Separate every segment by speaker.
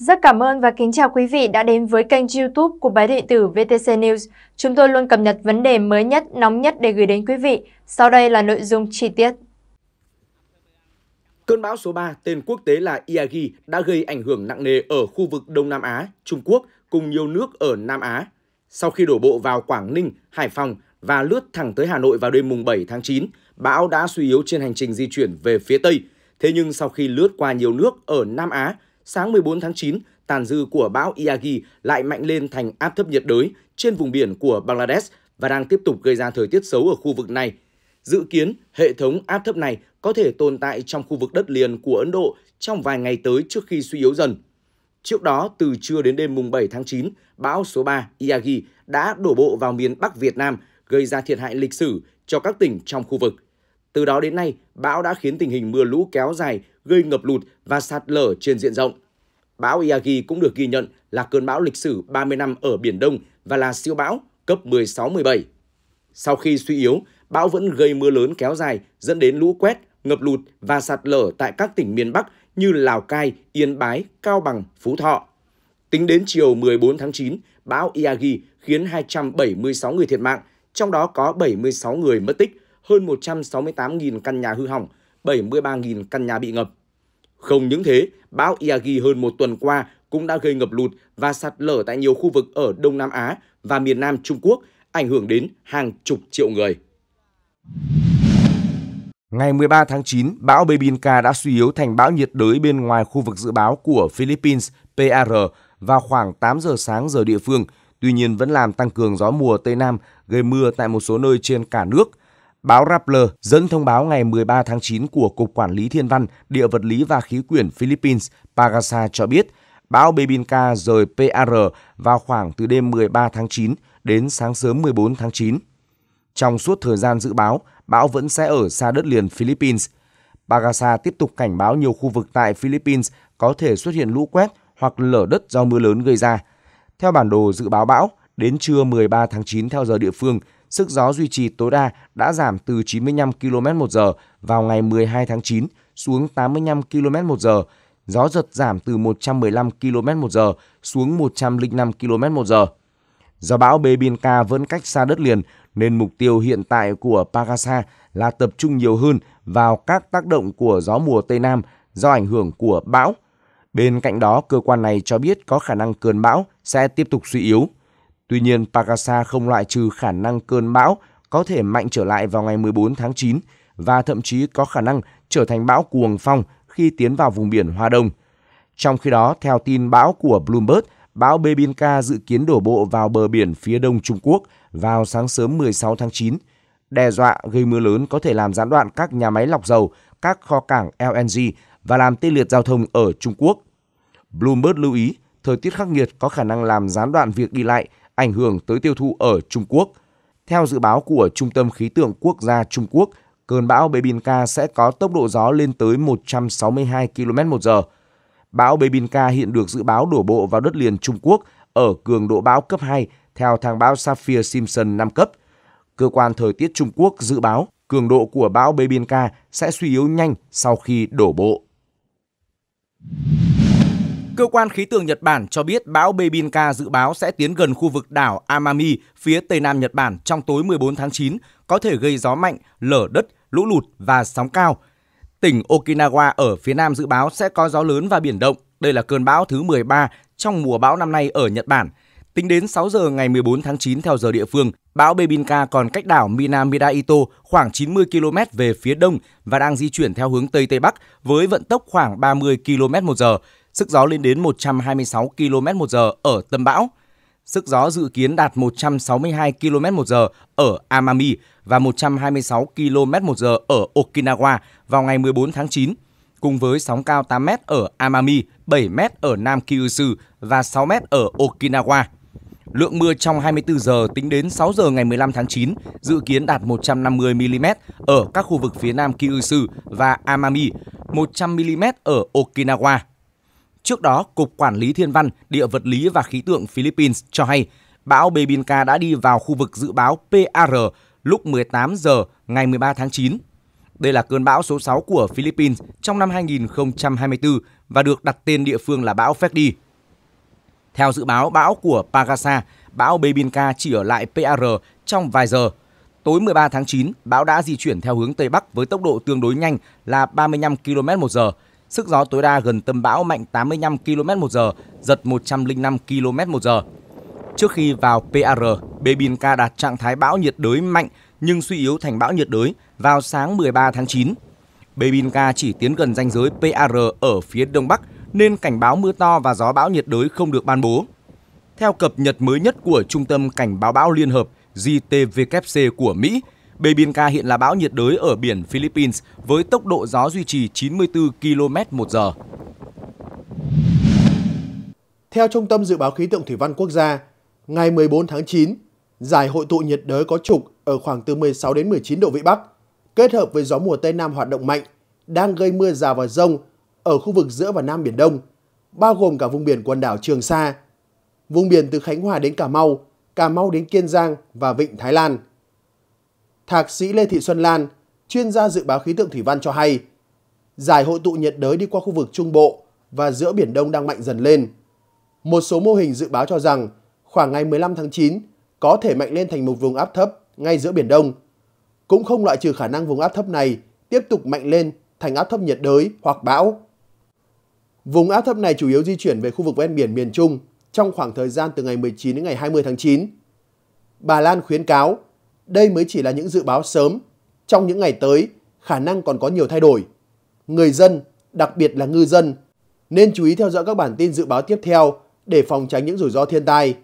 Speaker 1: Rất cảm ơn và kính chào quý vị đã đến với kênh youtube của báo điện tử VTC News. Chúng tôi luôn cập nhật vấn đề mới nhất, nóng nhất để gửi đến quý vị. Sau đây là nội dung chi tiết. Cơn bão số 3 tên quốc tế là Yagi đã gây ảnh hưởng nặng nề ở khu vực Đông Nam Á, Trung Quốc cùng nhiều nước ở Nam Á. Sau khi đổ bộ vào Quảng Ninh, Hải Phòng và lướt thẳng tới Hà Nội vào đêm mùng 7 tháng 9, bão đã suy yếu trên hành trình di chuyển về phía Tây. Thế nhưng sau khi lướt qua nhiều nước ở Nam Á, sáng 14 tháng 9, tàn dư của bão Yagi lại mạnh lên thành áp thấp nhiệt đới trên vùng biển của Bangladesh và đang tiếp tục gây ra thời tiết xấu ở khu vực này. Dự kiến, hệ thống áp thấp này có thể tồn tại trong khu vực đất liền của Ấn Độ trong vài ngày tới trước khi suy yếu dần. Trước đó, từ trưa đến đêm mùng 7 tháng 9, bão số 3 Yagi đã đổ bộ vào miền Bắc Việt Nam, gây ra thiệt hại lịch sử cho các tỉnh trong khu vực. Từ đó đến nay, bão đã khiến tình hình mưa lũ kéo dài gây ngập lụt và sạt lở trên diện rộng. Bão Yagi cũng được ghi nhận là cơn bão lịch sử 30 năm ở Biển Đông và là siêu bão cấp 16-17. Sau khi suy yếu, bão vẫn gây mưa lớn kéo dài dẫn đến lũ quét, ngập lụt và sạt lở tại các tỉnh miền Bắc như Lào Cai, Yên Bái, Cao Bằng, Phú Thọ. Tính đến chiều 14 tháng 9, bão Yagi khiến 276 người thiệt mạng, trong đó có 76 người mất tích, hơn 168.000 căn nhà hư hỏng, 73.000 căn nhà bị ngập. Không những thế, bão Yagi hơn một tuần qua cũng đã gây ngập lụt và sạt lở tại nhiều khu vực ở Đông Nam Á và miền Nam Trung Quốc, ảnh hưởng đến hàng chục triệu người. Ngày 13 tháng 9, bão Bebinca đã suy yếu thành bão nhiệt đới bên ngoài khu vực dự báo của Philippines PAR vào khoảng 8 giờ sáng giờ địa phương, tuy nhiên vẫn làm tăng cường gió mùa Tây Nam gây mưa tại một số nơi trên cả nước. Báo Rappler dẫn thông báo ngày 13 tháng 9 của Cục Quản lý Thiên văn, Địa vật lý và Khí quyển Philippines Pagasa cho biết bão Bebinca rời PAR vào khoảng từ đêm 13 tháng 9 đến sáng sớm 14 tháng 9. Trong suốt thời gian dự báo, bão vẫn sẽ ở xa đất liền Philippines. Pagasa tiếp tục cảnh báo nhiều khu vực tại Philippines có thể xuất hiện lũ quét hoặc lở đất do mưa lớn gây ra. Theo bản đồ dự báo bão, Đến trưa 13 tháng 9 theo giờ địa phương, sức gió duy trì tối đa đã giảm từ 95 km một giờ vào ngày 12 tháng 9 xuống 85 km một giờ, gió giật giảm từ 115 km một giờ xuống 105 km một giờ. Do bão Bebinca vẫn cách xa đất liền nên mục tiêu hiện tại của Pagasa là tập trung nhiều hơn vào các tác động của gió mùa Tây Nam do ảnh hưởng của bão. Bên cạnh đó, cơ quan này cho biết có khả năng cơn bão sẽ tiếp tục suy yếu. Tuy nhiên, Pagasa không loại trừ khả năng cơn bão có thể mạnh trở lại vào ngày 14 tháng 9 và thậm chí có khả năng trở thành bão cuồng phong khi tiến vào vùng biển Hoa Đông. Trong khi đó, theo tin bão của Bloomberg, bão Bebinca dự kiến đổ bộ vào bờ biển phía đông Trung Quốc vào sáng sớm 16 tháng 9. Đe dọa gây mưa lớn có thể làm gián đoạn các nhà máy lọc dầu, các kho cảng LNG và làm tê liệt giao thông ở Trung Quốc. Bloomberg lưu ý, thời tiết khắc nghiệt có khả năng làm gián đoạn việc đi lại ảnh hưởng tới tiêu thụ ở Trung Quốc. Theo dự báo của Trung tâm Khí tượng Quốc gia Trung Quốc, cơn bão Bebinca sẽ có tốc độ gió lên tới 162 km một giờ. Bão Bebinca hiện được dự báo đổ bộ vào đất liền Trung Quốc ở cường độ bão cấp 2 theo thang bão Sapphire simpson 5 cấp. Cơ quan thời tiết Trung Quốc dự báo cường độ của bão Bebinca sẽ suy yếu nhanh sau khi đổ bộ. Cơ quan khí tượng Nhật Bản cho biết bão Bebinka dự báo sẽ tiến gần khu vực đảo Amami phía tây nam Nhật Bản trong tối 14 tháng 9, có thể gây gió mạnh, lở đất, lũ lụt và sóng cao. Tỉnh Okinawa ở phía nam dự báo sẽ có gió lớn và biển động. Đây là cơn bão thứ 13 trong mùa bão năm nay ở Nhật Bản. Tính đến 6 giờ ngày 14 tháng 9 theo giờ địa phương, bão Bebinka còn cách đảo Minamida-ito khoảng 90 km về phía đông và đang di chuyển theo hướng Tây Tây Bắc với vận tốc khoảng 30 km một giờ sức gió lên đến 126 km một giờ ở tâm bão. Sức gió dự kiến đạt 162 km một giờ ở Amami và 126 km một giờ ở Okinawa vào ngày 14 tháng 9, cùng với sóng cao 8m ở Amami, 7m ở Nam Kyushu và 6m ở Okinawa. Lượng mưa trong 24 giờ tính đến 6 giờ ngày 15 tháng 9 dự kiến đạt 150 mm ở các khu vực phía Nam Kyushu và Amami, 100 mm ở Okinawa. Trước đó, Cục Quản lý Thiên văn, Địa vật lý và Khí tượng Philippines cho hay bão Bebinca đã đi vào khu vực dự báo PAR lúc 18 giờ ngày 13 tháng 9. Đây là cơn bão số 6 của Philippines trong năm 2024 và được đặt tên địa phương là bão Ferdi. Theo dự báo bão của Pagasa, bão Bebinca chỉ ở lại PAR trong vài giờ. Tối 13 tháng 9, bão đã di chuyển theo hướng Tây Bắc với tốc độ tương đối nhanh là 35 km một giờ, sức gió tối đa gần tâm bão mạnh 85 km/h, giật 105 km/h. Trước khi vào PAR, Bebinca đạt trạng thái bão nhiệt đới mạnh nhưng suy yếu thành bão nhiệt đới vào sáng 13 tháng 9. Bebinca chỉ tiến gần ranh giới PAR ở phía đông bắc nên cảnh báo mưa to và gió bão nhiệt đới không được ban bố. Theo cập nhật mới nhất của Trung tâm Cảnh báo bão Liên hợp GTVKC của Mỹ, Bebinca hiện là bão nhiệt đới ở biển Philippines với tốc độ gió duy trì 94 km một giờ.
Speaker 2: Theo Trung tâm Dự báo Khí tượng Thủy văn Quốc gia, ngày 14 tháng 9, giải hội tụ nhiệt đới có trục ở khoảng từ 16 đến 19 độ Vĩ Bắc, kết hợp với gió mùa Tây Nam hoạt động mạnh, đang gây mưa rào và rông ở khu vực giữa và Nam Biển Đông, bao gồm cả vùng biển quần đảo Trường Sa, vùng biển từ Khánh Hòa đến Cà Mau, Cà Mau đến Kiên Giang và Vịnh Thái Lan. Thạc sĩ Lê Thị Xuân Lan, chuyên gia dự báo khí tượng thủy văn cho hay, giải hội tụ nhiệt đới đi qua khu vực Trung Bộ và giữa Biển Đông đang mạnh dần lên. Một số mô hình dự báo cho rằng khoảng ngày 15 tháng 9 có thể mạnh lên thành một vùng áp thấp ngay giữa Biển Đông. Cũng không loại trừ khả năng vùng áp thấp này tiếp tục mạnh lên thành áp thấp nhiệt đới hoặc bão. Vùng áp thấp này chủ yếu di chuyển về khu vực ven biển miền Trung trong khoảng thời gian từ ngày 19 đến ngày 20 tháng 9. Bà Lan khuyến cáo đây mới chỉ là những dự báo sớm. Trong những ngày tới, khả năng còn có nhiều thay đổi. Người dân, đặc biệt là ngư dân, nên chú ý theo dõi các bản tin dự báo tiếp theo để phòng tránh những rủi ro thiên tai.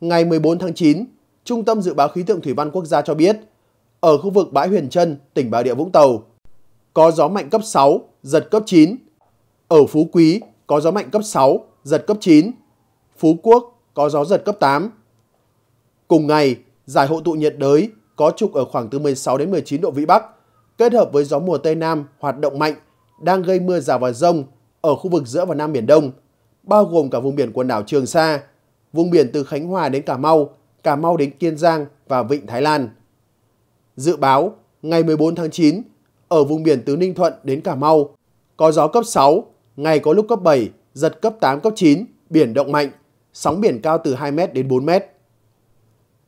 Speaker 2: Ngày 14 tháng 9, Trung tâm Dự báo Khí tượng Thủy văn Quốc gia cho biết, ở khu vực bãi Huyền Trân, tỉnh Bà Địa Vũng Tàu, có gió mạnh cấp 6, giật cấp 9. Ở Phú Quý, có gió mạnh cấp 6, giật cấp 9. Phú Quốc, có gió giật cấp 8. Cùng ngày, giải hội tụ nhiệt đới có trục ở khoảng từ 16 đến 19 độ Vĩ Bắc, kết hợp với gió mùa Tây Nam hoạt động mạnh, đang gây mưa rào và rông ở khu vực giữa và Nam Biển Đông, bao gồm cả vùng biển quần đảo Trường Sa, vùng biển từ Khánh Hòa đến Cà Mau, Cà Mau đến Kiên Giang và Vịnh Thái Lan. Dự báo, ngày 14 tháng 9, ở vùng biển từ Ninh Thuận đến Cà Mau, có gió cấp 6, ngày có lúc cấp 7, giật cấp 8, cấp 9, biển động mạnh, sóng biển cao từ 2m đến 4m.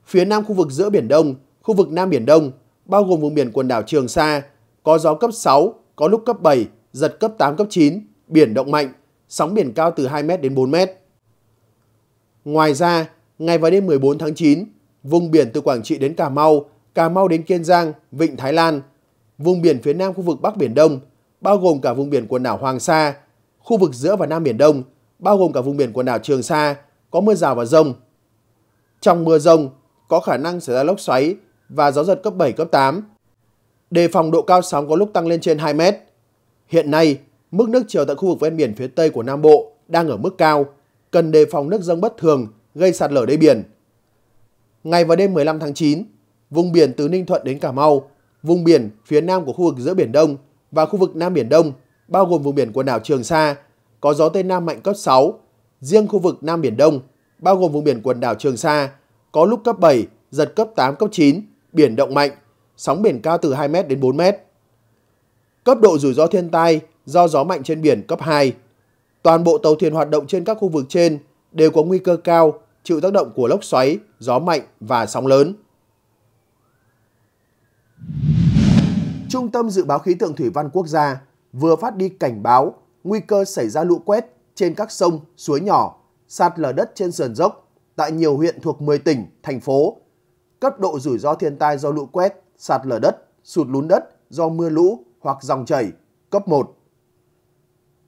Speaker 2: Phía nam khu vực giữa Biển Đông, khu vực Nam Biển Đông, bao gồm vùng biển quần đảo Trường Sa, có gió cấp 6, có lúc cấp 7, giật cấp 8, cấp 9, biển động mạnh, sóng biển cao từ 2m đến 4m. Ngoài ra, ngày và đêm 14 tháng 9, vùng biển từ Quảng Trị đến Cà Mau, Cà Mau đến Kiên Giang, Vịnh Thái Lan, vùng biển phía nam khu vực Bắc Biển Đông, bao gồm cả vùng biển quần đảo Hoàng Sa, khu vực giữa và Nam Biển Đông, bao gồm cả vùng biển quần đảo Trường Sa, có mưa rào và rông. Trong mưa rông, có khả năng xảy ra lốc xoáy và gió giật cấp 7, cấp 8. Đề phòng độ cao sóng có lúc tăng lên trên 2 mét. Hiện nay, mức nước chiều tại khu vực ven biển phía Tây của Nam Bộ đang ở mức cao, cần đề phòng nước dâng bất thường gây sạt lở đê biển. Ngày và đêm 15 tháng 9, vùng biển từ Ninh Thuận đến Cà Mau, vùng biển phía nam của khu vực giữa Biển Đông và khu vực Nam Biển Đông, bao gồm vùng biển quần đảo Trường Sa, có gió Tây Nam mạnh cấp 6. Riêng khu vực Nam Biển Đông, bao gồm vùng biển quần đảo Trường Sa, có lúc cấp 7, giật cấp 8, cấp 9, biển động mạnh, sóng biển cao từ 2m đến 4m. Cấp độ rủi ro thiên tai do gió mạnh trên biển cấp 2. Toàn bộ tàu thuyền hoạt động trên các khu vực trên đều có nguy cơ cao chịu tác động của lốc xoáy, gió mạnh và sóng lớn. Trung tâm Dự báo Khí tượng Thủy văn Quốc gia vừa phát đi cảnh báo nguy cơ xảy ra lũ quét trên các sông, suối nhỏ, sạt lở đất trên sườn dốc tại nhiều huyện thuộc 10 tỉnh, thành phố. Cấp độ rủi ro thiên tai do lũ quét, sạt lở đất, sụt lún đất do mưa lũ hoặc dòng chảy, cấp 1.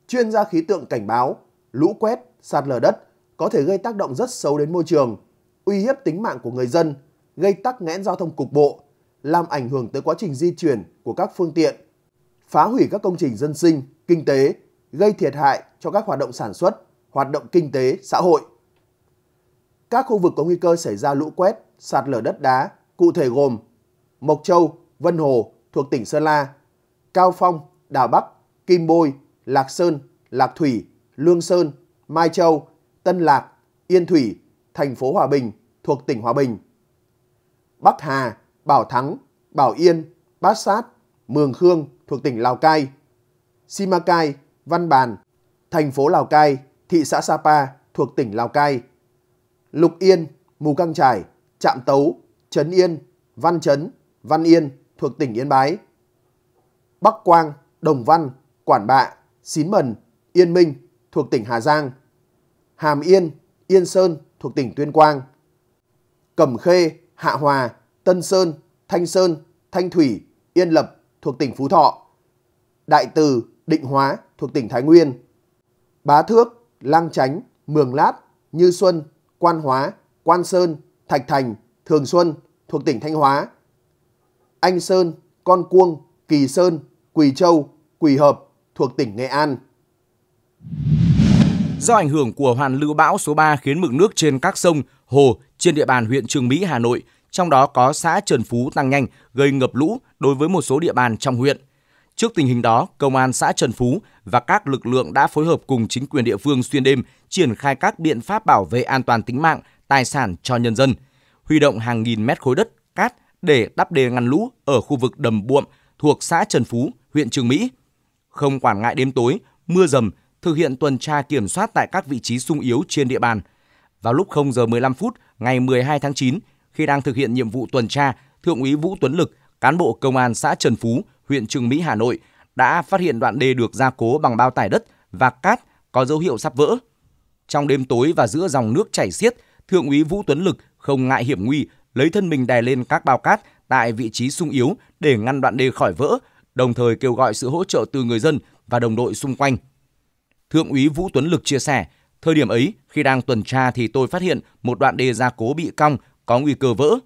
Speaker 2: Chuyên gia khí tượng cảnh báo, lũ quét, sạt lở đất có thể gây tác động rất xấu đến môi trường, uy hiếp tính mạng của người dân, gây tắc nghẽn giao thông cục bộ, làm ảnh hưởng tới quá trình di chuyển của các phương tiện, phá hủy các công trình dân sinh, kinh tế, gây thiệt hại cho các hoạt động sản xuất, hoạt động kinh tế, xã hội. Các khu vực có nguy cơ xảy ra lũ quét, sạt lở đất đá, cụ thể gồm Mộc Châu, Vân Hồ thuộc tỉnh Sơn La, Cao Phong, Đào Bắc, Kim Bôi, Lạc Sơn, Lạc Thủy, Lương Sơn, Mai Châu, Tân Lạc, Yên Thủy, thành phố Hòa Bình thuộc tỉnh Hòa Bình. Bắc Hà, Bảo Thắng, Bảo Yên, Bát Sát, Mường Khương thuộc tỉnh Lào Cai, Simacai, Văn Bàn, thành phố Lào Cai, thị xã Sapa thuộc tỉnh Lào Cai. Lục Yên, Mù Căng Trải, Trạm Tấu, Trấn Yên, Văn Trấn, Văn Yên thuộc tỉnh Yên Bái. Bắc Quang, Đồng Văn, Quản Bạ, Xín Mần, Yên Minh thuộc tỉnh Hà Giang. Hàm Yên, Yên Sơn thuộc tỉnh Tuyên Quang. Cẩm Khê, Hạ Hòa, Tân Sơn, Thanh Sơn, Thanh Thủy, Yên Lập thuộc tỉnh Phú Thọ. Đại Từ, Định Hóa thuộc tỉnh Thái Nguyên. Bá Thước, Lang Chánh, Mường Lát, Như Xuân Quan Hóa, Quan Sơn, Thạch Thành, Thường Xuân thuộc tỉnh Thanh Hóa, Anh Sơn, Con Cuông, Kỳ Sơn, Quỳ Châu, Quỳ Hợp thuộc tỉnh Nghệ An.
Speaker 1: Do ảnh hưởng của hoàn lưu bão số 3 khiến mực nước trên các sông, hồ trên địa bàn huyện Trường Mỹ, Hà Nội, trong đó có xã Trần Phú tăng nhanh, gây ngập lũ đối với một số địa bàn trong huyện. Trước tình hình đó, Công an xã Trần Phú và các lực lượng đã phối hợp cùng chính quyền địa phương xuyên đêm triển khai các biện pháp bảo vệ an toàn tính mạng, tài sản cho nhân dân, huy động hàng nghìn mét khối đất, cát để đắp đê ngăn lũ ở khu vực đầm buộm thuộc xã Trần Phú, huyện Trường Mỹ. Không quản ngại đêm tối, mưa dầm, thực hiện tuần tra kiểm soát tại các vị trí sung yếu trên địa bàn. Vào lúc 0 giờ 15 phút ngày 12 tháng 9, khi đang thực hiện nhiệm vụ tuần tra, Thượng úy Vũ Tuấn Lực, cán bộ công an xã Trần Phú, huyện Trường Mỹ, Hà Nội đã phát hiện đoạn đê được gia cố bằng bao tải đất và cát có dấu hiệu sắp vỡ. Trong đêm tối và giữa dòng nước chảy xiết, Thượng úy Vũ Tuấn Lực không ngại hiểm nguy lấy thân mình đè lên các bao cát tại vị trí sung yếu để ngăn đoạn đê khỏi vỡ, đồng thời kêu gọi sự hỗ trợ từ người dân và đồng đội xung quanh. Thượng úy Vũ Tuấn Lực chia sẻ, thời điểm ấy khi đang tuần tra thì tôi phát hiện một đoạn đê gia cố bị cong có nguy cơ vỡ.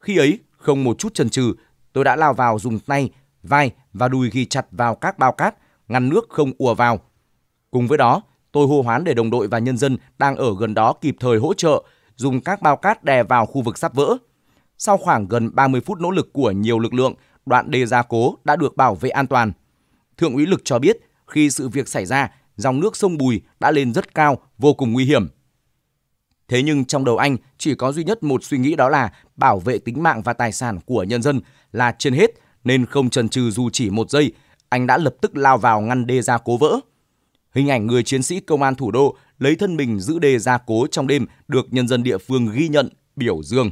Speaker 1: Khi ấy, không một chút chần chừ, tôi đã lao vào dùng tay vai và đùi ghi chặt vào các bao cát, ngăn nước không ùa vào. Cùng với đó, tôi hô hoán để đồng đội và nhân dân đang ở gần đó kịp thời hỗ trợ, dùng các bao cát đè vào khu vực sắp vỡ. Sau khoảng gần 30 phút nỗ lực của nhiều lực lượng, đoạn đê gia cố đã được bảo vệ an toàn. Thượng úy Lực cho biết, khi sự việc xảy ra, dòng nước sông Bùi đã lên rất cao, vô cùng nguy hiểm. Thế nhưng trong đầu anh chỉ có duy nhất một suy nghĩ đó là bảo vệ tính mạng và tài sản của nhân dân là trên hết nên không chần chừ dù chỉ một giây, anh đã lập tức lao vào ngăn đê ra cố vỡ. Hình ảnh người chiến sĩ công an thủ đô lấy thân mình giữ đê ra cố trong đêm được nhân dân địa phương ghi nhận, biểu dương.